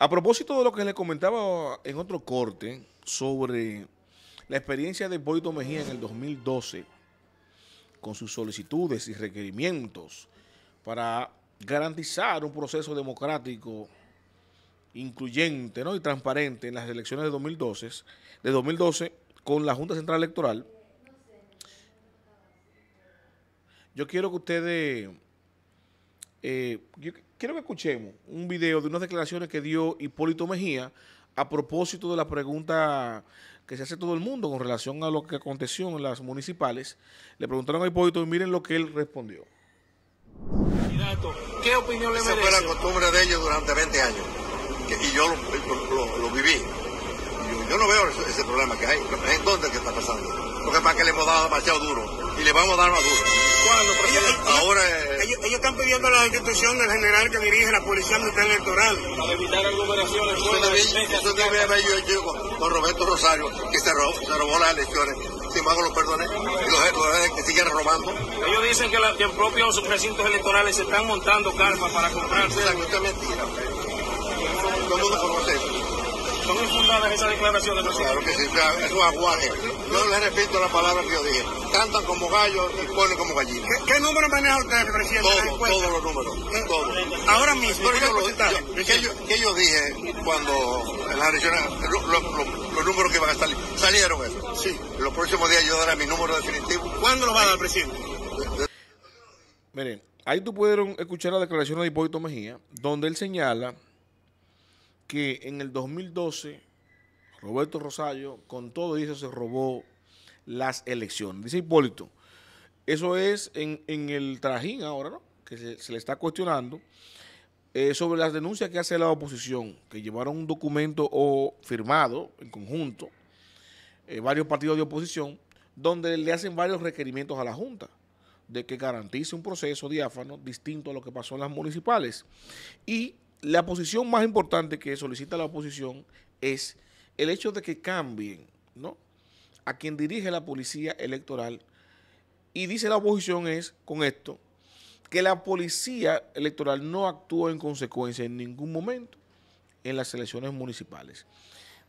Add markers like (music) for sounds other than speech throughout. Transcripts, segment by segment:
A propósito de lo que le comentaba en otro corte sobre la experiencia de Boito Mejía en el 2012 con sus solicitudes y requerimientos para garantizar un proceso democrático incluyente ¿no? y transparente en las elecciones de 2012, de 2012 con la Junta Central Electoral, yo quiero que ustedes eh, yo quiero que escuchemos un video de unas declaraciones que dio Hipólito Mejía a propósito de la pregunta que se hace todo el mundo con relación a lo que aconteció en las municipales. Le preguntaron a Hipólito y miren lo que él respondió. ¿Qué opinión le merece? fue la costumbre de ellos durante 20 años y yo lo, viví. Yo, no veo ese, problema que hay. ¿En dónde que está pasando? Porque que que le hemos dado demasiado duro y le vamos a dar Maduro. ¿Cuándo, presidente? Ahora ellos, están pidiendo la institución del general que dirige la Policía Militar Electoral. Para evitar aglomeraciones. Usted también, yo, yo con, Roberto Rosario, que se robó, se robó las elecciones. Sin embargo, los perdoné los, los que siguen robando. Ellos dicen que, en propios recintos electorales se están montando carpas para comprarse. Exactamente. Todo el mundo conoce ¿Son infundadas esas declaraciones? Claro que sí, es un aguaje. Yo le repito la palabra que yo dije. Cantan como gallos y ponen como gallinas. ¿Qué, qué número maneja usted, presidente? Todos, todos los números. ¿Eh? Todos. Ahora mismo, qué yo, yo, que yo, dije cuando las elecciones, los números que van a salir, salieron eso. Sí. los próximos días yo daré mi número definitivo. ¿Cuándo lo va a dar, presidente? Miren, ahí tú pudieron escuchar la declaración de Hipólito Mejía, donde él señala que en el 2012 Roberto Rosario con todo eso se robó las elecciones. Dice Hipólito, eso es en, el trajín ahora, ¿no? Que se, le está cuestionando eh, sobre las denuncias que hace la oposición, que llevaron un documento o firmado en conjunto, eh, varios partidos de oposición, donde le hacen varios requerimientos a la Junta de que garantice un proceso diáfano distinto a lo que pasó en las municipales. Y la posición más importante que solicita la oposición es el hecho de que cambien ¿no? a quien dirige la policía electoral. Y dice la oposición es, con esto, que la policía electoral no actúa en consecuencia en ningún momento en las elecciones municipales.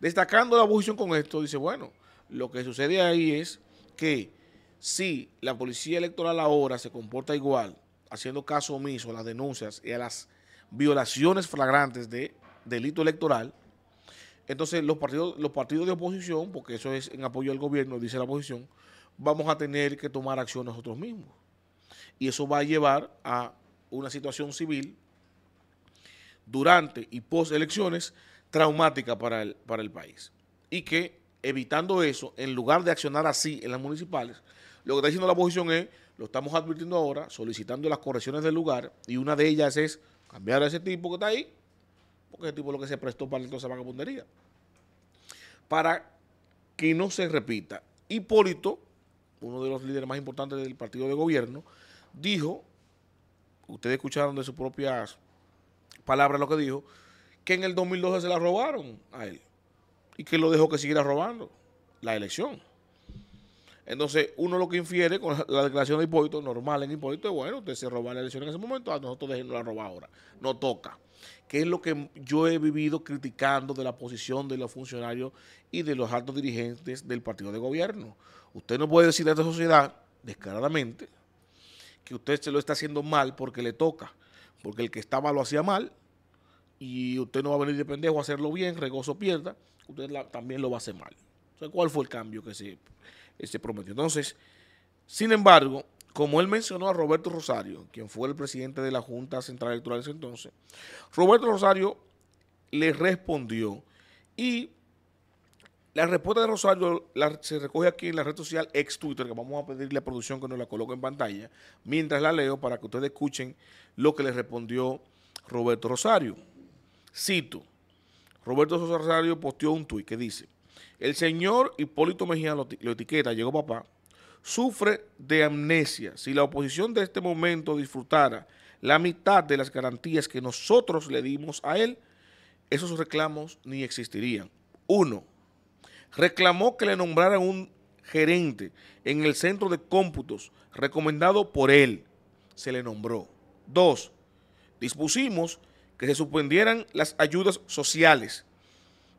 Destacando la oposición con esto, dice, bueno, lo que sucede ahí es que si la policía electoral ahora se comporta igual, haciendo caso omiso a las denuncias y a las violaciones flagrantes de delito electoral. Entonces los partidos, los partidos de oposición, porque eso es en apoyo al gobierno, dice la oposición, vamos a tener que tomar acción nosotros mismos. Y eso va a llevar a una situación civil durante y post elecciones traumática para el, para el país. Y que evitando eso, en lugar de accionar así en las municipales, lo que está diciendo la oposición es, lo estamos advirtiendo ahora, solicitando las correcciones del lugar, y una de ellas es Cambiar a ese tipo que está ahí, porque ese tipo es lo que se prestó para toda esa Para que no se repita. Hipólito, uno de los líderes más importantes del partido de gobierno, dijo, ustedes escucharon de sus propias palabras lo que dijo, que en el 2012 se la robaron a él y que lo dejó que siguiera robando la elección. Entonces, uno lo que infiere con la, declaración de Hipólito, normal en Hipólito, es bueno, usted se roba la elección en ese momento, a nosotros déjenos la robar ahora. No toca. Que es lo que yo he vivido criticando de la posición de los funcionarios y de los altos dirigentes del partido de gobierno. Usted no puede decir a esta sociedad, descaradamente, que usted se lo está haciendo mal porque le toca. Porque el que estaba lo hacía mal y usted no va a venir de pendejo a hacerlo bien, regozo pierda, usted también lo va a hacer mal. Entonces, ¿cuál fue el cambio que se este prometió. Entonces, sin embargo, como él mencionó a Roberto Rosario, quien fue el presidente de la Junta Central Electoral en ese entonces, Roberto Rosario le respondió y la respuesta de Rosario se recoge aquí en la red social ex Twitter, que vamos a pedirle a producción que nos la coloque en pantalla, mientras la leo para que ustedes escuchen lo que le respondió Roberto Rosario. Cito, Roberto Rosario posteó un tuit que dice, el señor Hipólito Mejía lo, etiqueta, llegó papá, sufre de amnesia. Si la oposición de este momento disfrutara la mitad de las garantías que nosotros le dimos a él, esos reclamos ni existirían. Uno, reclamó que le nombraran un gerente en el centro de cómputos recomendado por él. Se le nombró. Dos, dispusimos que se suspendieran las ayudas sociales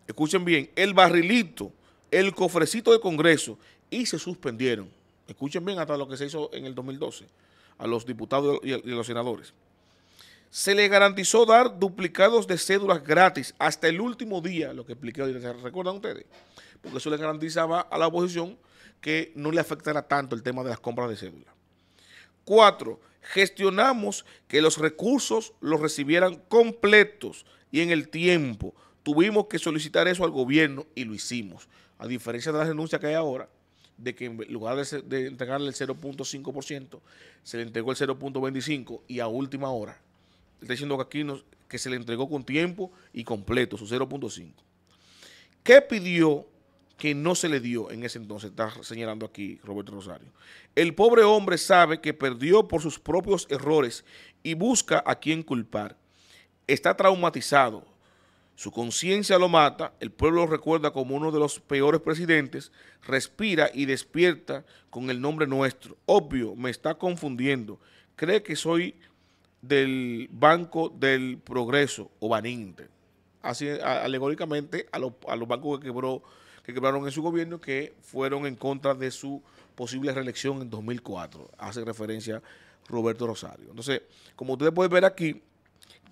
escuchen bien, el barrilito, el cofrecito de Congreso y se suspendieron. Escuchen bien hasta lo que se hizo en el 2012 a los diputados y a los senadores. Se le garantizó dar duplicados de cédulas gratis hasta el último día, lo que expliqué hoy, ¿recuerdan ustedes? Porque eso le garantizaba a la oposición que no le afectara tanto el tema de las compras de cédulas. Cuatro, gestionamos que los recursos los recibieran completos y en el tiempo, Tuvimos que solicitar eso al gobierno y lo hicimos. A diferencia de la renuncia que hay ahora, de que en lugar de, entregarle el 0.5%, se le entregó el 0.25% y a última hora. Está diciendo que aquí que se le entregó con tiempo y completo, su 0.5%. ¿Qué pidió que no se le dio en ese entonces? Está señalando aquí Roberto Rosario. El pobre hombre sabe que perdió por sus propios errores y busca a quien culpar. Está traumatizado, su conciencia lo mata, el pueblo lo recuerda como uno de los peores presidentes, respira y despierta con el nombre nuestro. Obvio, me está confundiendo. Cree que soy del Banco del Progreso o Baninte. Así, alegóricamente, a, los bancos que, quebró, que quebraron en su gobierno que fueron en contra de su posible reelección en 2004. Hace referencia Roberto Rosario. Entonces, como ustedes pueden ver aquí,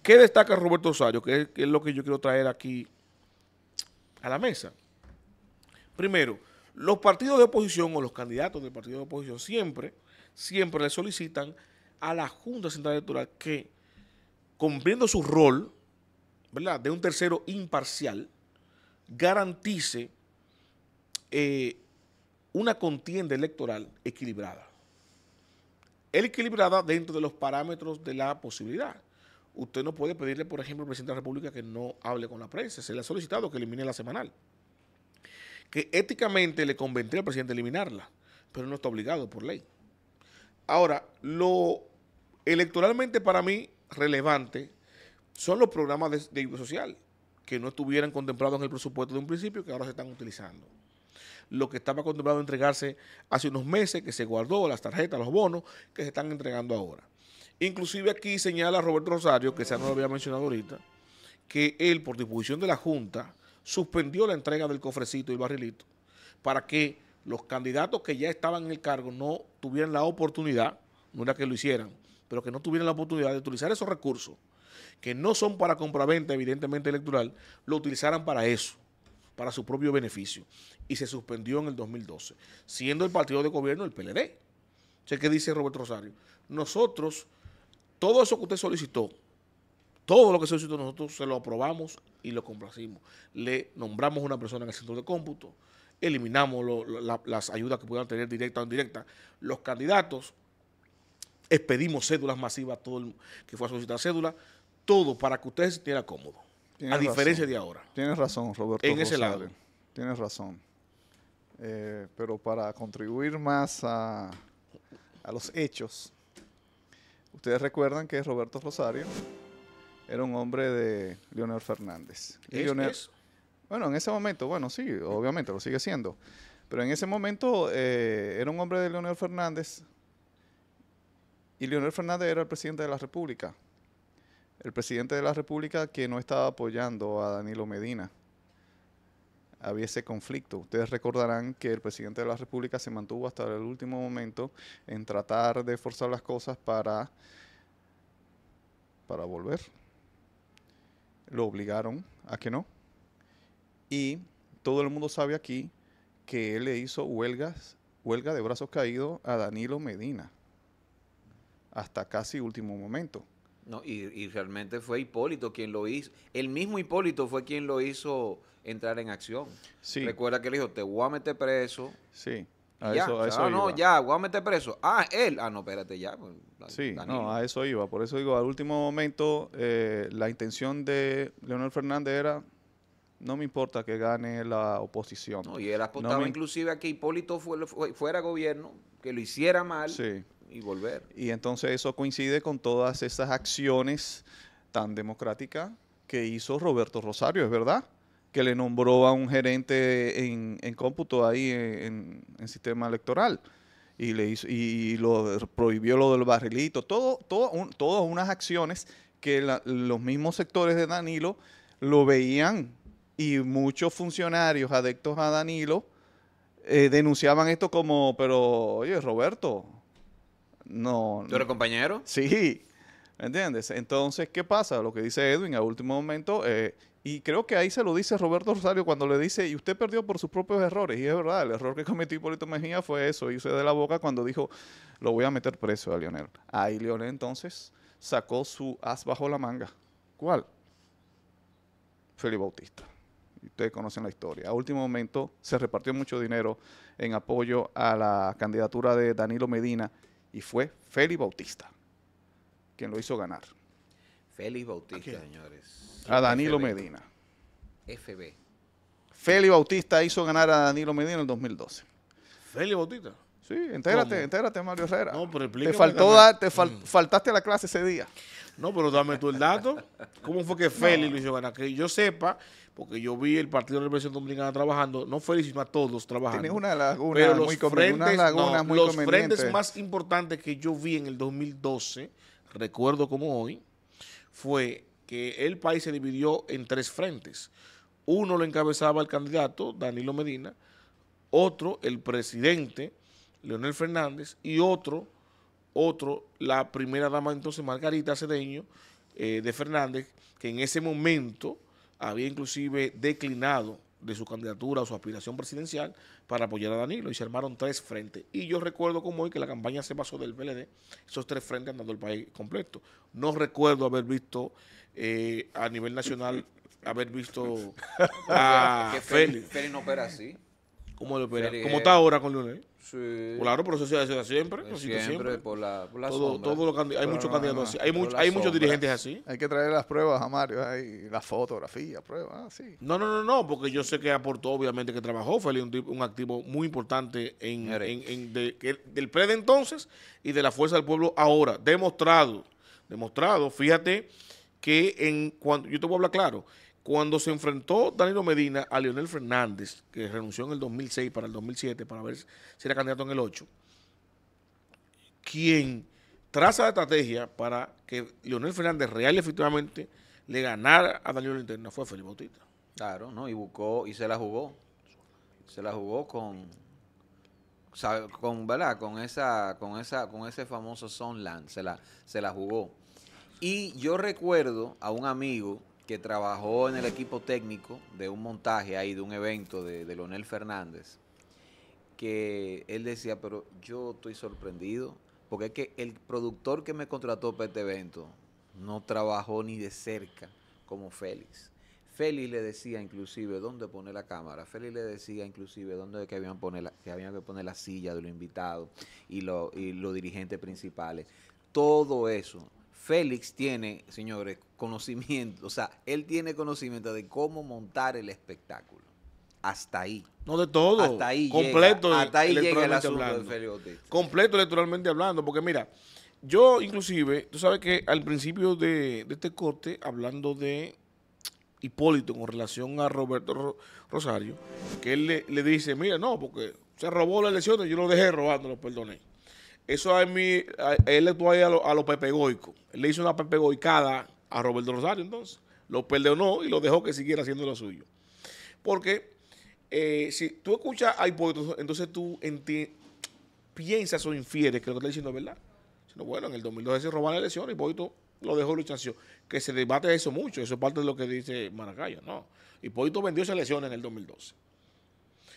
¿Qué destaca Roberto Osayo, Que es, lo que yo quiero traer aquí a la mesa. Primero, los partidos de oposición o los candidatos del partido de oposición siempre, siempre le solicitan a la Junta Central Electoral que, cumpliendo su rol, ¿verdad?, de un tercero imparcial, garantice eh, una contienda electoral equilibrada. El equilibrada dentro de los parámetros de la posibilidad. Usted no puede pedirle, por ejemplo, al presidente de la República que no hable con la prensa. Se le ha solicitado que elimine la semanal. Que éticamente le convendría al presidente eliminarla, pero no está obligado por ley. Ahora, lo electoralmente para mí relevante son los programas de, de ayuda social que no estuvieran contemplados en el presupuesto de un principio que ahora se están utilizando lo que estaba contemplado entregarse hace unos meses, que se guardó, las tarjetas, los bonos, que se están entregando ahora. Inclusive aquí señala Roberto Rosario, que se no lo había mencionado ahorita, que él, por disposición de la Junta, suspendió la entrega del cofrecito y el barrilito para que los candidatos que ya estaban en el cargo no tuvieran la oportunidad, no era que lo hicieran, pero que no tuvieran la oportunidad de utilizar esos recursos, que no son para compraventa, evidentemente electoral, lo utilizaran para eso, para su propio beneficio. Y se suspendió en el 2012, siendo el partido de gobierno el PLD. O sea, ¿qué dice Roberto Rosario? Nosotros todo eso que usted solicitó, todo lo que solicitó nosotros se lo aprobamos y lo complacimos. Le nombramos una persona en el centro de cómputo, eliminamos las ayudas que pudieran tener directa o indirecta los candidatos, expedimos cédulas masivas, todo el que fue a solicitar cédula, todo para que usted se sintiera cómodo. a diferencia de ahora. Tienes razón, Roberto. En ese lado. Tienes razón. Eh, pero para contribuir más a los hechos, Ustedes recuerdan que Roberto Rosario era un hombre de Leonel Fernández. Bueno, en ese momento, bueno, sí, obviamente lo sigue siendo. Pero en ese momento eh, era un hombre de Leonel Fernández y Leonel Fernández era el presidente de la República. El presidente de la República que no estaba apoyando a Danilo Medina había ese conflicto. Ustedes recordarán que el presidente de la República se mantuvo hasta el último momento en tratar de forzar las cosas para, para volver. Lo obligaron a que no. Y todo el mundo sabe aquí que él le hizo huelgas, huelga de brazos caídos a Danilo Medina hasta casi último momento. No, y, realmente fue Hipólito quien lo hizo. El mismo Hipólito fue quien lo hizo entrar en acción. Sí. Recuerda que le dijo, te voy a meter preso. Sí. A ya. eso, a ah, no, ya, voy a meter preso. Ah, él. Ah, no, espérate, ya. Pues, sí, no, a eso iba. Por eso digo, al último momento, eh, la intención de Leonel Fernández era no me importa que gane la oposición. No, y él apostaba inclusive a que Hipólito fuera, fuera gobierno, que lo hiciera mal. Sí y volver. Y entonces eso coincide con todas esas acciones tan democráticas que hizo Roberto Rosario, ¿es verdad? Que le nombró a un gerente en, en cómputo ahí en, en, sistema electoral y le hizo, y lo prohibió lo del barrilito, todo, todo todas unas acciones que los mismos sectores de Danilo lo veían y muchos funcionarios adeptos a Danilo eh, denunciaban esto como, pero oye, Roberto, no. ¿Tú compañero? Sí. ¿Me entiendes? Entonces, ¿qué pasa? Lo que dice Edwin a último momento, eh, y creo que ahí se lo dice Roberto Rosario cuando le dice, y usted perdió por sus propios errores. Y es verdad, el error que cometió Hipólito Mejía fue eso, hice de la boca cuando dijo, lo voy a meter preso a Lionel. Ahí Lionel entonces sacó su as bajo la manga. ¿Cuál? Felipe Bautista. Ustedes conocen la historia. A último momento se repartió mucho dinero en apoyo a la candidatura de Danilo Medina y fue Félix Bautista quien lo hizo ganar. Félix Bautista, señores. A Danilo Medina. FB. Félix Bautista hizo ganar a Danilo Medina en el 2012. Félix Bautista. Sí, entérate, entérate, Mario Herrera. No, pero Te, faltó te mm. faltaste a la clase ese día. No, pero dame tú el dato. ¿Cómo fue que Félix lo Que yo sepa, porque yo vi el Partido de la Revolución Dominicana trabajando, no Félix, sino a todos trabajando. Tienes una laguna pero Los frentes más importantes que yo vi en el 2012, recuerdo como hoy, fue que el país se dividió en tres frentes. Uno lo encabezaba el candidato, Danilo Medina, otro el presidente Leonel Fernández, y otro, otro, la primera dama entonces, Margarita Cedeño eh, de Fernández, que en ese momento había inclusive declinado de su candidatura o su aspiración presidencial para apoyar a Danilo y se armaron tres frentes. Y yo recuerdo como hoy que la campaña se pasó del PLD, esos tres frentes andando el país completo. No recuerdo haber visto eh, a nivel nacional, haber visto (laughs) a Félix. Félix no opera así. ¿Cómo está ahora con Leonel? ¿eh? Sí. Claro, pero eso se hace siempre. Siempre, por la, por hay muchos candidatos así. Hay, muchos dirigentes así. Hay que traer las pruebas a Mario, hay las fotografías, pruebas, ah, No, no, no, no, porque yo sé que aportó, obviamente, que trabajó. Fue un, activo muy importante en, en, de, del PRED entonces y de la Fuerza del Pueblo ahora. Demostrado, demostrado. Fíjate que en cuando yo te voy a hablar claro cuando se enfrentó Danilo Medina a Leonel Fernández, que renunció en el 2006 para el 2007 para ver si era candidato en el 8, quien traza la estrategia para que Leonel Fernández real y efectivamente le ganara a Danilo Linterna fue Felipe Bautista. Claro, ¿no? Y buscó y se la jugó. Se la jugó con con, ¿verdad? con esa con esa con ese famoso Sunland, se la se la jugó. Y yo recuerdo a un amigo que trabajó en el equipo técnico de un montaje ahí, de un evento de, de Leonel Fernández, que él decía, pero yo estoy sorprendido, porque es que el productor que me contrató para este evento no trabajó ni de cerca como Félix. Félix le decía inclusive dónde poner la cámara, Félix le decía inclusive dónde que habían, que, que poner la silla de los invitados y, y los dirigentes principales. Todo eso Félix tiene, señores, conocimiento, o sea, él tiene conocimiento de cómo montar el espectáculo. Hasta ahí. No de todo. Hasta ahí. Completo. Llega, hasta ahí el asunto hablando. de Félix Completo electoralmente hablando, porque mira, yo inclusive, tú sabes que al principio de, este corte, hablando de Hipólito con relación a Roberto Rosario, que él le, dice, mira, no, porque se robó la elección, yo lo dejé robando, lo perdoné. Eso a mí, él le ahí a los lo pepegoicos. Él le hizo una pepegoicada a Roberto Rosario entonces. Lo perdonó y lo dejó que siguiera haciendo lo suyo. Porque eh, si tú escuchas a Hipólito, entonces tú piensas o infieres que lo que está diciendo es verdad. Sino, bueno, en el 2012 se robaron y Hipólito lo dejó luchación. Que se debate eso mucho, eso es parte de lo que dice Maracayo, no. Hipólito vendió esas elecciones en el 2012.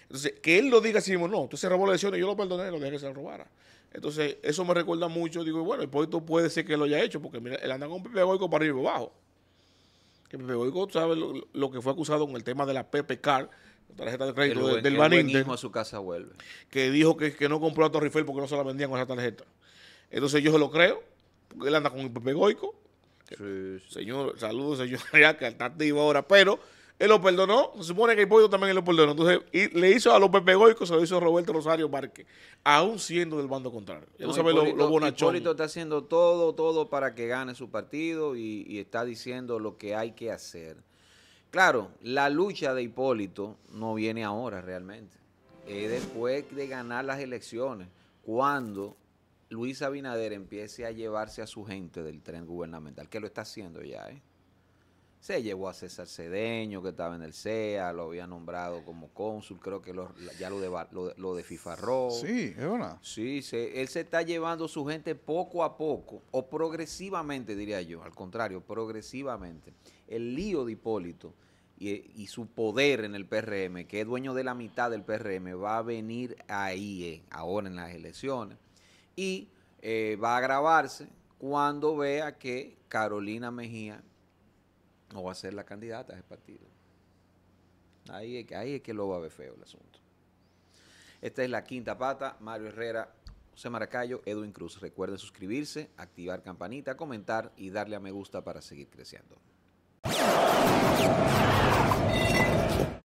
Entonces, que él lo diga así mismo, no, tú se robó las y yo lo perdoné y lo dejé que se lo robara. Entonces, eso me recuerda mucho. Digo, bueno, el Hipólito puede ser que lo haya hecho, porque mira, él anda con Pepe Goico para arriba y abajo. Que Pepe Goico sabe lo, que fue acusado con el tema de la Pepe Car, tarjeta de crédito del Banín. a su casa vuelve. Que dijo que, que no compró a Torrifel porque no se la vendían con esa tarjeta. Entonces, yo se lo creo, porque él anda con el Pepe Goico. Sí, sí. Señor, saludos, señor, (laughs) ya que está activo ahora, pero él lo perdonó, se supone que Hipólito también lo perdonó. Entonces, y le hizo a López Pegoico, se lo hizo a Roberto Rosario Márquez, aún siendo del bando contrario. Él lo, Hipólito está haciendo todo, todo para que gane su partido y, está diciendo lo que hay que hacer. Claro, la lucha de Hipólito no viene ahora realmente. Es después de ganar las elecciones, cuando Luis Abinader empiece a llevarse a su gente del tren gubernamental, que lo está haciendo ya, ¿eh? Se llevó a César Cedeño, que estaba en el CEA, lo había nombrado como cónsul, creo que ya lo, de, lo, de Fifarro Sí, es verdad. Sí, él se está llevando su gente poco a poco, o progresivamente, diría yo, al contrario, progresivamente. El lío de Hipólito y, su poder en el PRM, que es dueño de la mitad del PRM, va a venir ahí, eh, ahora en las elecciones, y eh, va a agravarse cuando vea que Carolina Mejía no va a ser la candidata a ese partido. Ahí es, ahí es que lo va a ver feo el asunto. Esta es la quinta pata. Mario Herrera, José Maracayo, Edwin Cruz. Recuerden suscribirse, activar campanita, comentar y darle a me gusta para seguir creciendo.